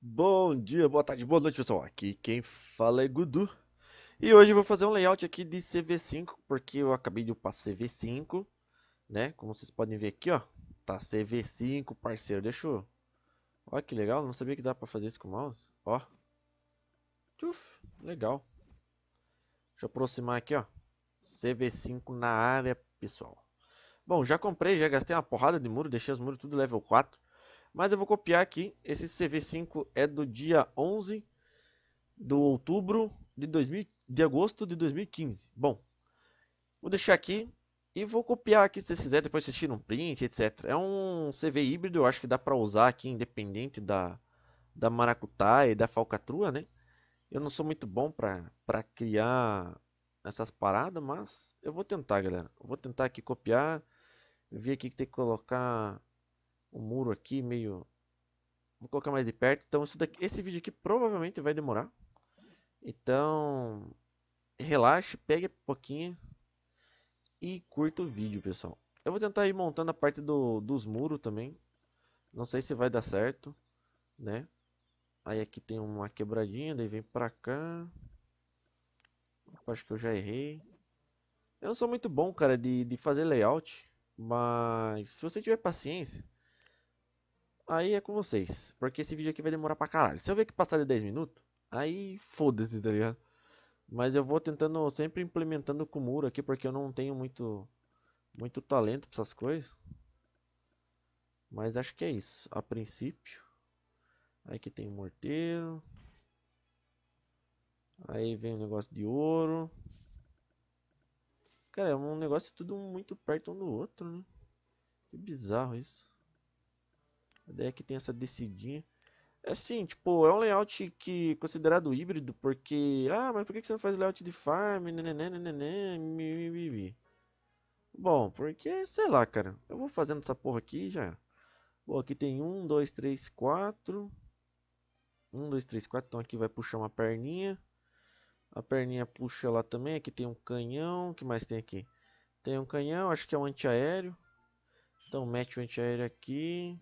Bom dia, boa tarde, boa noite pessoal, aqui quem fala é Gudu E hoje eu vou fazer um layout aqui de CV5, porque eu acabei de upar CV5 Né, como vocês podem ver aqui ó, tá CV5 parceiro, deixa eu... Olha que legal, não sabia que dá pra fazer isso com o mouse Ó Tchuf, legal Deixa eu aproximar aqui ó, CV5 na área pessoal Bom, já comprei, já gastei uma porrada de muro, deixei os muros tudo level 4 mas eu vou copiar aqui. Esse CV5 é do dia 11 de outubro de, 2000, de agosto de 2015. Bom, vou deixar aqui e vou copiar aqui se você quiser, Depois assistir um print, etc. É um CV híbrido, eu acho que dá para usar aqui independente da, da maracutaia e da falcatrua, né? Eu não sou muito bom para criar essas paradas, mas eu vou tentar, galera. Eu vou tentar aqui copiar. ver vi aqui que tem que colocar o muro aqui meio... Vou colocar mais de perto. Então daqui, esse vídeo aqui provavelmente vai demorar. Então relaxe, pegue pouquinho e curta o vídeo, pessoal. Eu vou tentar ir montando a parte do, dos muros também. Não sei se vai dar certo, né? Aí aqui tem uma quebradinha, daí vem pra cá. Acho que eu já errei. Eu não sou muito bom, cara, de, de fazer layout. Mas se você tiver paciência aí é com vocês. Porque esse vídeo aqui vai demorar pra caralho. Se eu ver que passar de 10 minutos, aí foda-se, tá ligado? Mas eu vou tentando, sempre implementando com o muro aqui, porque eu não tenho muito, muito talento pra essas coisas. Mas acho que é isso, a princípio. Aqui tem o morteiro. Aí vem o negócio de ouro. Cara, é um negócio tudo muito perto um do outro, né? Que bizarro isso. A né, ideia que tem essa decidinha. é Assim, tipo, é um layout que considerado híbrido, porque... Ah, mas por que você não faz layout de farm? Nenenenenenen, né, né, Bom, porque, sei lá, cara. Eu vou fazendo essa porra aqui já Bom, aqui tem um dois três quatro um dois três quatro Então aqui vai puxar uma perninha. A perninha puxa lá também. Aqui tem um canhão. O que mais tem aqui? Tem um canhão, acho que é um antiaéreo. Então mete o antiaéreo aqui.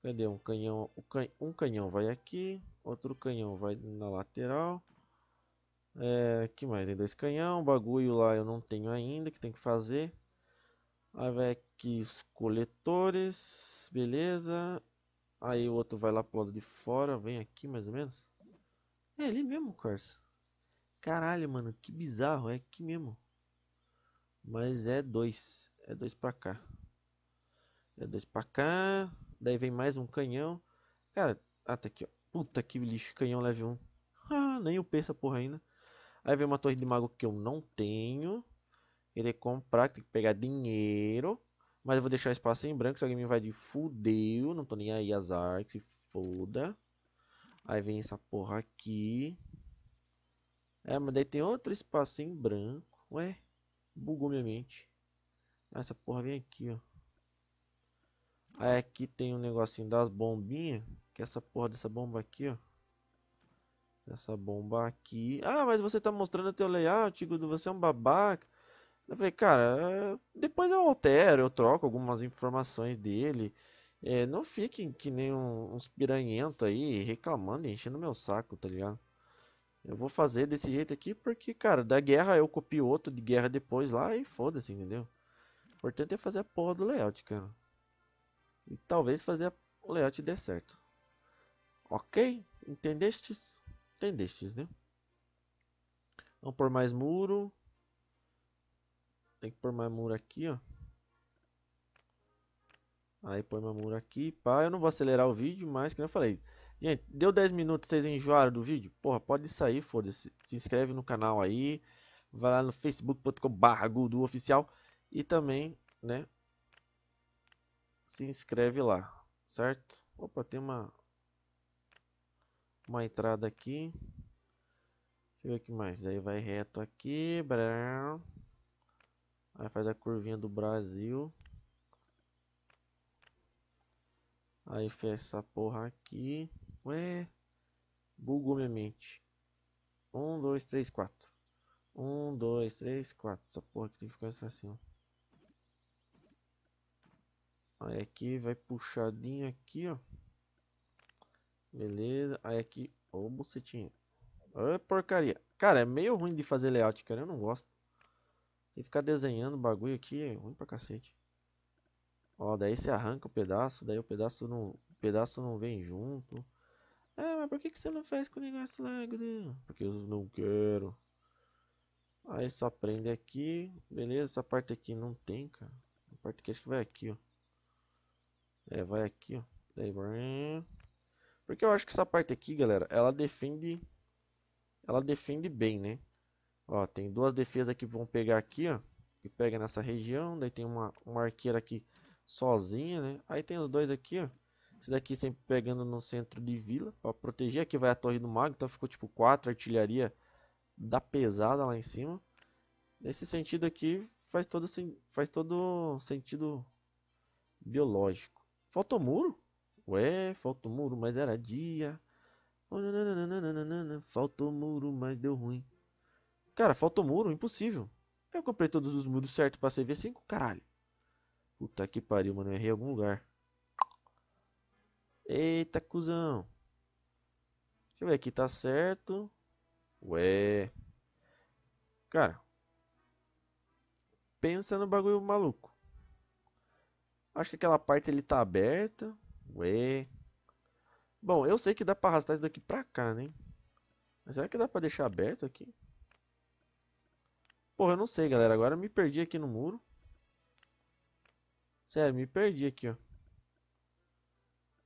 Cadê um canhão? Um canhão vai aqui, outro canhão vai na lateral. É, que mais? Tem dois canhão, bagulho lá eu não tenho ainda, que tem que fazer. Aí vai aqui os coletores, beleza. Aí o outro vai lá pro lado de fora, vem aqui mais ou menos. É ali mesmo, Corsa. Caralho, mano, que bizarro, é aqui mesmo. Mas é dois, é dois pra cá. É dois pra cá. Daí vem mais um canhão. Cara, até ah, tá aqui, ó. Puta que lixo, canhão level 1. Ah, nem o essa porra ainda. Aí vem uma torre de mago que eu não tenho. Querer é comprar, tem que pegar dinheiro. Mas eu vou deixar espaço em branco. Se alguém me invadir, fudeu. Não tô nem aí, azar. Que se foda. Aí vem essa porra aqui. É, mas daí tem outro espaço em branco. Ué, bugou minha mente. Essa porra vem aqui, ó. Aí aqui tem um negocinho das bombinhas. Que é essa porra dessa bomba aqui, ó. Essa bomba aqui. Ah, mas você tá mostrando teu layout, Gudo. Você é um babaca. Eu falei, cara, depois eu altero, eu troco algumas informações dele. É, não fiquem que nem um, uns piranhentos aí reclamando e enchendo meu saco, tá ligado? Eu vou fazer desse jeito aqui porque, cara, da guerra eu copio outro de guerra depois lá e foda-se, entendeu? O importante é fazer a porra do layout, cara e talvez fazer o layout dê certo. Ok? Entendestes? Entendestes, né? Vamos por mais muro. Tem que pôr mais muro aqui, ó. Aí põe meu muro aqui, pá. Eu não vou acelerar o vídeo, mas que eu falei. Gente, deu 10 minutos, vocês enjoaram do vídeo? Porra, pode sair, foda-se. Se inscreve no canal aí. Vai lá no facebook.com do Oficial. E também, né, se inscreve lá, certo? Opa, tem uma uma entrada aqui. Deixa eu ver o que mais. Daí vai reto aqui, brá. Aí faz a curvinha do Brasil. Aí fecha essa porra aqui. Ué, bugou minha mente. 1, 2, 3, 4. 1, 2, 3, 4. Essa porra aqui tem que ficar assim, ó. Aí aqui vai puxadinho aqui, ó. Beleza. Aí aqui, ô oh, bucetinha. Ô oh, porcaria. Cara, é meio ruim de fazer layout, cara. Eu não gosto. Tem que ficar desenhando bagulho aqui, é ruim pra cacete. Ó, daí você arranca o pedaço, daí o pedaço não, o pedaço não vem junto. É, mas por que, que você não faz com o negócio lá, Gudu? Porque eu não quero. Aí só prende aqui. Beleza, essa parte aqui não tem, cara. A parte que acho que vai aqui, ó. É, vai aqui, ó. Porque eu acho que essa parte aqui, galera, ela defende... Ela defende bem, né? Ó, tem duas defesas que vão pegar aqui, ó. e pega nessa região. Daí tem uma, uma arqueira aqui sozinha, né? Aí tem os dois aqui, ó. Esse daqui sempre pegando no centro de vila para proteger. Aqui vai a torre do mago, então ficou tipo quatro artilharia da pesada lá em cima. Nesse sentido aqui faz todo, faz todo sentido biológico. Faltou muro? Ué, faltou muro, mas era dia. Faltou muro, mas deu ruim. Cara, faltou muro, impossível. Eu comprei todos os muros certos pra CV5, caralho. Puta que pariu, mano, eu errei em algum lugar. Eita, cuzão. Deixa eu ver aqui, tá certo. Ué. Cara. Pensa no bagulho maluco. Acho que aquela parte ele tá aberta. Ué. Bom, eu sei que dá pra arrastar isso daqui pra cá, né? Mas será que dá pra deixar aberto aqui? Porra, eu não sei, galera. Agora eu me perdi aqui no muro. Sério, me perdi aqui, ó.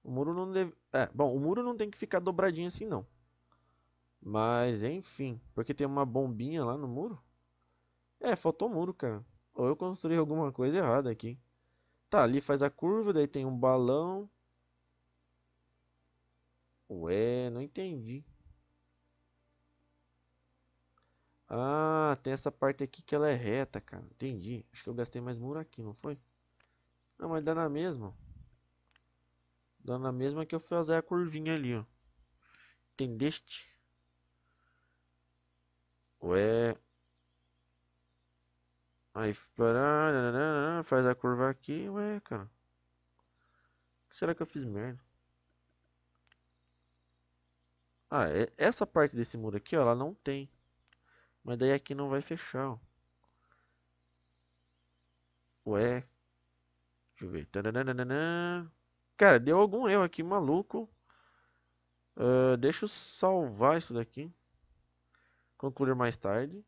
O muro não deve... É, bom, o muro não tem que ficar dobradinho assim, não. Mas, enfim. Porque tem uma bombinha lá no muro. É, faltou muro, cara. Ou eu construí alguma coisa errada aqui. Tá, ali faz a curva, daí tem um balão. Ué, não entendi. Ah, tem essa parte aqui que ela é reta, cara. Entendi. Acho que eu gastei mais muro aqui, não foi? Não, mas dá na mesma. Dá na mesma que eu fazer a curvinha ali, ó. Entendeste? Ué. Aí para, faz a curva aqui, ué, cara. Que será que eu fiz merda? Ah, é, essa parte desse muro aqui, ó, ela não tem. Mas daí aqui não vai fechar, ó. Ué. Deixa eu ver. Cara, deu algum erro aqui, maluco. Uh, deixa eu salvar isso daqui. Concluir mais tarde.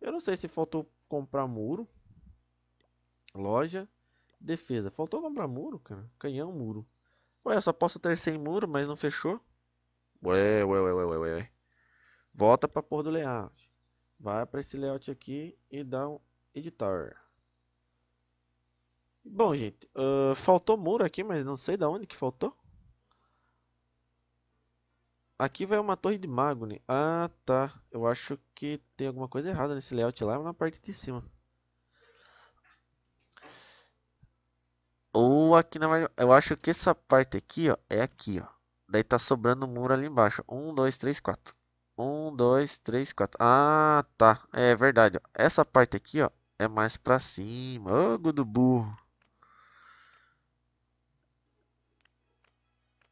Eu não sei se faltou comprar muro, loja, defesa. Faltou comprar muro, cara. Canhão, muro. Ué, eu só posso ter 100 muro, mas não fechou? Ué, ué, ué, ué, ué, ué. Volta pra porra do layout. Vai para esse layout aqui e dá um editar. Bom, gente, uh, faltou muro aqui, mas não sei da onde que faltou. Aqui vai uma torre de Magni. Né? Ah, tá. Eu acho que tem alguma coisa errada nesse layout lá na parte de cima. Ou aqui na Eu acho que essa parte aqui, ó, é aqui, ó. Daí tá sobrando um muro ali embaixo. Um, dois, três, quatro. Um, dois, três, quatro. Ah, tá. É verdade, ó. Essa parte aqui, ó, é mais pra cima. Ô, oh, burro.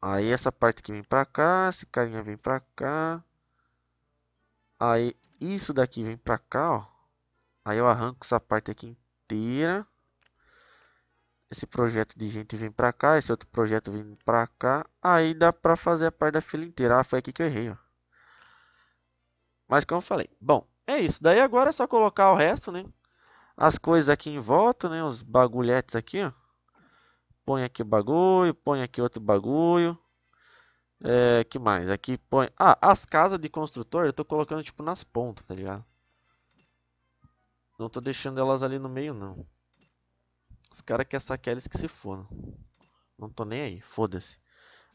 Aí essa parte que vem pra cá, esse carinha vem pra cá. Aí isso daqui vem pra cá, ó. Aí eu arranco essa parte aqui inteira. Esse projeto de gente vem pra cá, esse outro projeto vem pra cá. Aí dá pra fazer a parte da fila inteira. Ah, foi aqui que eu errei, ó. Mas como eu falei, bom, é isso. Daí agora é só colocar o resto, né? As coisas aqui em volta, né? Os bagulhetes aqui, ó põe aqui o bagulho, põe aqui outro bagulho. É, que mais? Aqui põe... Ah, as casas de construtor eu tô colocando tipo nas pontas, tá ligado? Não tô deixando elas ali no meio, não. Os caras querem saquear eles que se foram. Não tô nem aí, foda-se.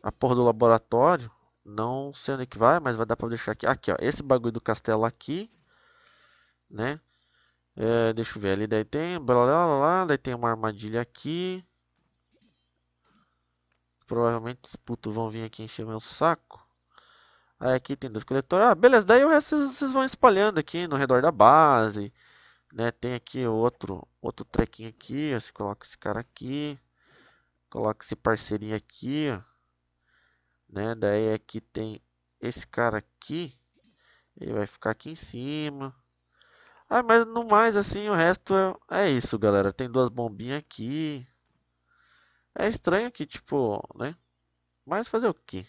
A porra do laboratório, não sei onde é que vai, mas vai dar pra deixar aqui. Aqui, ó, esse bagulho do castelo aqui, né? É, deixa eu ver, ali daí tem... Blá, blá, blá, daí tem uma armadilha aqui provavelmente os putos vão vir aqui encher meu saco. Aí aqui tem dois coletores. Ah, beleza, daí o resto vocês, vão espalhando aqui no redor da base. Né? Tem aqui outro, outro trequinho aqui. Você coloca esse cara aqui. Coloca esse parceirinho aqui. Né? Daí aqui tem esse cara aqui. Ele vai ficar aqui em cima. Ah, mas no mais assim, o resto é, é isso, galera. Tem duas bombinhas aqui. É estranho que, tipo, né? Mas fazer o quê?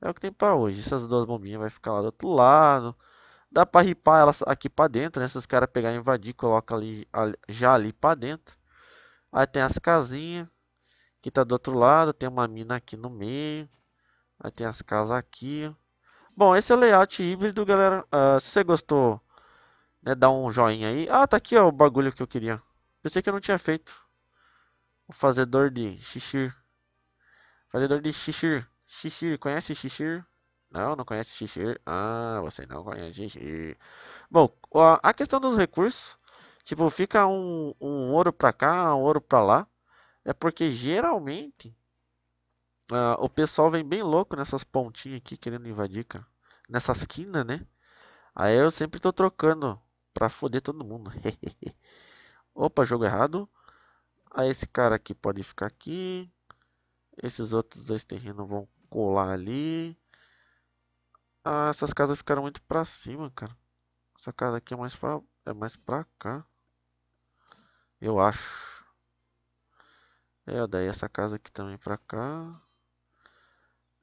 É o que tem para hoje. Essas duas bombinhas vai ficar lá do outro lado. Dá para ripar elas aqui para dentro, né? Se os caras pegarem invadir, coloca ali, ali já ali para dentro. Aí tem as casinhas que tá do outro lado, tem uma mina aqui no meio. Aí tem as casas aqui. Bom, esse é o layout híbrido, galera. Uh, se você gostou, né, dá um joinha aí. Ah, tá aqui ó, o bagulho que eu queria. Pensei que eu não tinha feito. O fazedor de xixir. Fazedor de xixir. Xixir, conhece xixir? Não, não conhece xixir. Ah, você não conhece xixir. Bom, a questão dos recursos, tipo, fica um, um ouro para cá, um ouro para lá. É porque geralmente uh, o pessoal vem bem louco nessas pontinhas aqui querendo invadir, cara. Nessa esquina, né? Aí eu sempre tô trocando pra foder todo mundo. Opa, jogo errado. Aí ah, esse cara aqui pode ficar aqui. Esses outros dois terrenos vão colar ali. Ah, essas casas ficaram muito pra cima, cara. Essa casa aqui é mais pra, é mais pra cá. Eu acho. É, daí essa casa aqui também pra cá.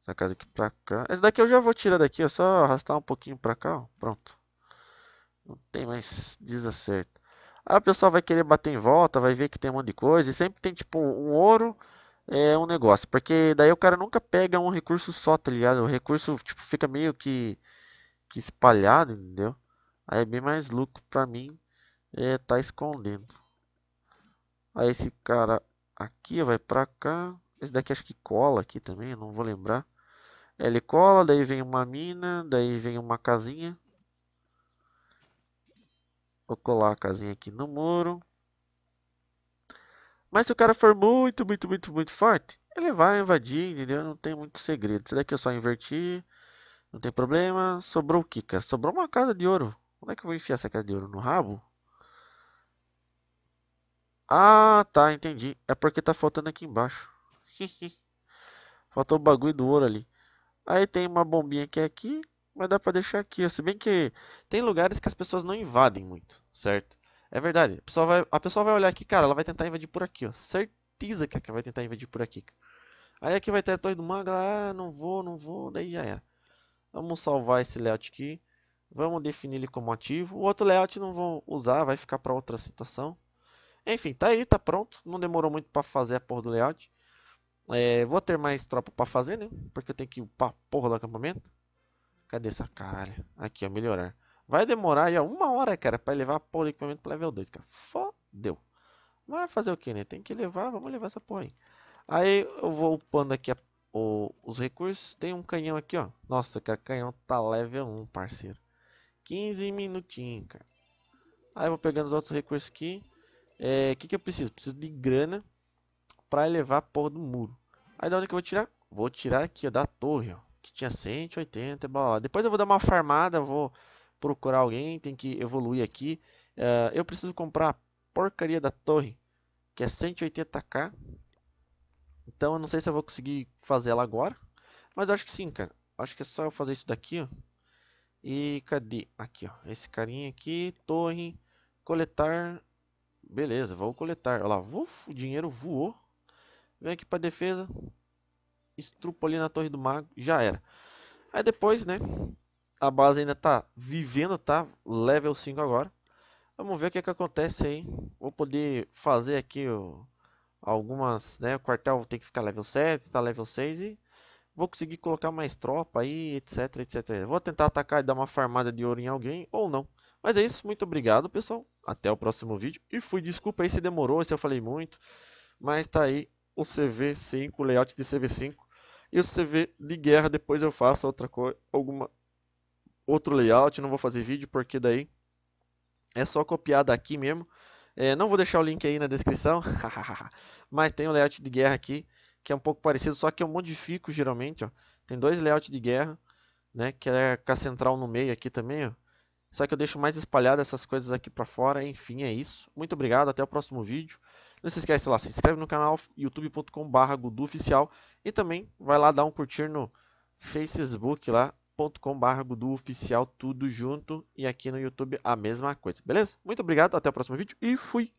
Essa casa aqui pra cá. Essa daqui eu já vou tirar daqui, é só arrastar um pouquinho pra cá, ó. Pronto. Não tem mais desacerto a pessoa pessoal vai querer bater em volta, vai ver que tem um monte de coisa. E sempre tem tipo um ouro, é um negócio. Porque daí o cara nunca pega um recurso só, tá ligado? O recurso tipo, fica meio que, que espalhado, entendeu? Aí é bem mais lucro pra mim é, tá escondendo. Aí esse cara aqui vai pra cá. Esse daqui acho que cola aqui também, não vou lembrar. Ele cola, daí vem uma mina, daí vem uma casinha. Vou colar a casinha aqui no muro. Mas se o cara for muito, muito, muito, muito forte, ele vai invadir, entendeu? Não tem muito segredo. Isso daqui eu só inverti. Não tem problema. Sobrou o cara? Sobrou uma casa de ouro. Como é que eu vou enfiar essa casa de ouro? No rabo? Ah, tá. Entendi. É porque tá faltando aqui embaixo. Faltou o bagulho do ouro ali. Aí tem uma bombinha que é aqui mas dá pra deixar aqui. Se bem que tem lugares que as pessoas não invadem muito, certo? É verdade. A pessoa vai, a pessoa vai olhar aqui, cara, ela vai tentar invadir por aqui, ó. Certeza que vai tentar invadir por aqui. Aí aqui vai ter a torre do mago, ah, não vou, não vou, daí já era. Vamos salvar esse layout aqui. Vamos definir ele como ativo. O outro layout não vou usar, vai ficar para outra situação. Enfim, tá aí, tá pronto. Não demorou muito para fazer a porra do layout. É, vou ter mais tropa para fazer, né? Porque eu tenho que ir pra porra do acampamento. Cadê essa caralho? Aqui, ó, melhorar. Vai demorar aí, ó, uma hora, cara, pra levar o equipamento pro level 2, cara. Fodeu. Mas fazer o que, né? Tem que levar, vamos levar essa porra aí. Aí eu vou upando aqui a, o, os recursos. Tem um canhão aqui, ó. Nossa, cara, canhão tá level 1, parceiro. 15 minutinhos, cara. Aí eu vou pegando os outros recursos aqui. É, o é, que, que eu preciso? Preciso de grana pra elevar a porra do muro. Aí da onde que eu vou tirar? Vou tirar aqui, ó, da torre, ó que tinha 180 bola. Depois eu vou dar uma farmada, vou procurar alguém, tem que evoluir aqui. Uh, eu preciso comprar a porcaria da torre, que é 180k. Então eu não sei se eu vou conseguir fazer ela agora, mas eu acho que sim, cara. Acho que é só eu fazer isso daqui, ó. E cadê? Aqui, ó. Esse carinha aqui, torre, coletar. Beleza, vou coletar. Olha lá, uf, o dinheiro voou. Vem aqui para defesa estrupo ali na Torre do Mago, já era. Aí depois, né? A base ainda tá vivendo, tá? Level 5 agora. Vamos ver o que, é que acontece aí. Vou poder fazer aqui o algumas, né? O quartel tem que ficar level 7, tá level 6 e vou conseguir colocar mais tropa aí, etc, etc. Vou tentar atacar e dar uma farmada de ouro em alguém ou não. Mas é isso, muito obrigado, pessoal. Até o próximo vídeo. E fui, desculpa aí se demorou, se eu falei muito. Mas tá aí o CV5, o layout de CV5. E o CV de guerra, depois eu faço outra alguma outro layout, não vou fazer vídeo porque daí é só copiar daqui mesmo. É, não vou deixar o link aí na descrição, mas tem o um layout de guerra aqui, que é um pouco parecido, só que eu modifico geralmente, ó. Tem dois layouts de guerra, né, que é com a central no meio aqui também, ó. Só que eu deixo mais espalhado essas coisas aqui para fora. Enfim, é isso. Muito obrigado, até o próximo vídeo. Não se esquece lá, se inscreve no canal youtube.com.br guduoficial e também vai lá dar um curtir no facebook lá .com.br guduoficial tudo junto e aqui no YouTube a mesma coisa, beleza? Muito obrigado, até o próximo vídeo e fui!